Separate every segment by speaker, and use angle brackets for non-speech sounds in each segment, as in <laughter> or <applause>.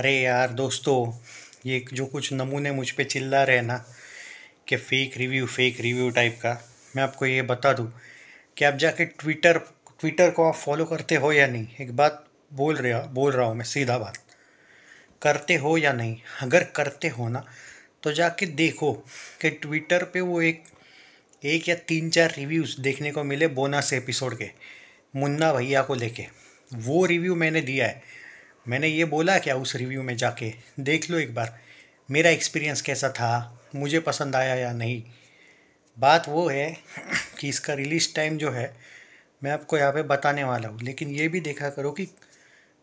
Speaker 1: अरे यार दोस्तों ये जो कुछ नमूने मुझ पे चिल्ला रहे ना कि fake review fake review type का मैं आपको ये बता दूँ कि आप जाके ट्विटर ट्विटर को आप फॉलो करते हो या नहीं एक बात बोल रहा बोल रहा हूँ मैं सीधा बात करते हो या नहीं अगर करते हो ना तो जाके देखो कि ट्विटर पे वो एक एक या तीन चार रिव्यूज़ देखने को मिले बोनस एपिसोड के मुन्ना भैया को लेके वो रिव्यू मैंने दिया है मैंने ये बोला क्या उस रिव्यू में जाके देख लो एक बार मेरा एक्सपीरियंस कैसा था मुझे पसंद आया या नहीं बात वो है <clears throat> कि इसका रिलीज़ टाइम जो है मैं आपको यहाँ पे बताने वाला हूँ लेकिन ये भी देखा करो कि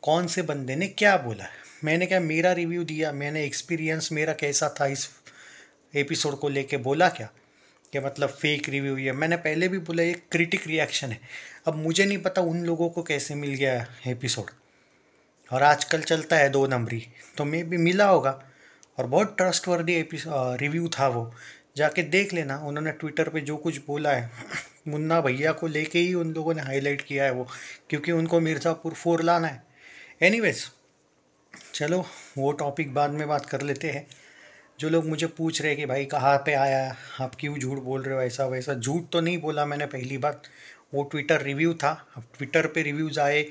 Speaker 1: कौन से बंदे ने क्या बोला मैंने क्या मेरा रिव्यू दिया मैंने एक्सपीरियंस मेरा कैसा था इस एपिसोड को लेके बोला क्या कि मतलब फेक रिव्यू ये मैंने पहले भी बोला ये क्रिटिक रिएक्शन है अब मुझे नहीं पता उन लोगों को कैसे मिल गया एपिसोड और आजकल चलता है दो नंबरी तो मे भी मिला होगा और बहुत ट्रस्टवर्दी रिव्यू था वो जाके देख लेना उन्होंने ट्विटर पे जो कुछ बोला है मुन्ना भैया को लेके ही उन लोगों ने हाईलाइट किया है वो क्योंकि उनको मिर्ज़ापुर फोर लाना है एनी चलो वो टॉपिक बाद में बात कर लेते हैं जो लोग मुझे पूछ रहे कि भाई कहाँ पे आया आप क्यों झूठ बोल रहे हो ऐसा वैसा झूठ तो नहीं बोला मैंने पहली बात वो ट्विटर रिव्यू था अब ट्विटर पे रिव्यूज़ आए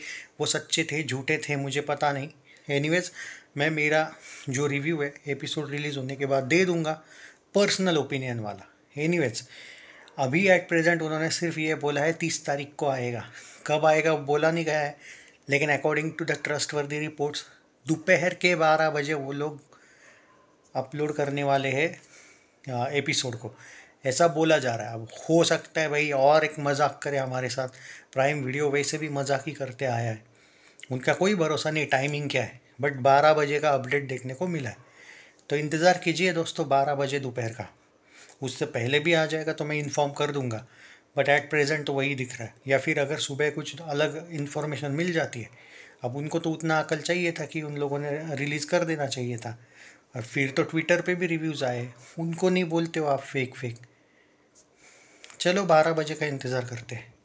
Speaker 1: वो सच्चे थे झूठे थे मुझे पता नहीं एनीवेज मैं मेरा जो रिव्यू है एपिसोड रिलीज़ होने के बाद दे दूँगा पर्सनल ओपिनियन वाला एनीवेज अभी एट प्रेजेंट उन्होंने सिर्फ ये बोला है तीस तारीख को आएगा कब आएगा बोला नहीं गया है लेकिन according to the trustworthy reports दोपहर के बारह बजे वो लोग अपलोड करने वाले हैं एपिसोड को ऐसा बोला जा रहा है अब हो सकता है भाई और एक मजाक करे हमारे साथ प्राइम वीडियो वैसे भी मजाक ही करते आया है उनका कोई भरोसा नहीं टाइमिंग क्या है बट बारह बजे का अपडेट देखने को मिला है तो इंतज़ार कीजिए दोस्तों बारह बजे दोपहर का उससे पहले भी आ जाएगा तो मैं इन्फॉर्म कर दूंगा बट एट प्रेजेंट तो वही दिख रहा है या फिर अगर सुबह कुछ अलग इन्फॉर्मेशन मिल जाती है अब उनको तो उतना अकल चाहिए था कि उन लोगों ने रिलीज़ कर देना चाहिए था और फिर तो ट्विटर पे भी रिव्यूज़ आए उनको नहीं बोलते हो आप फेक फेक चलो बारह बजे का इंतज़ार करते हैं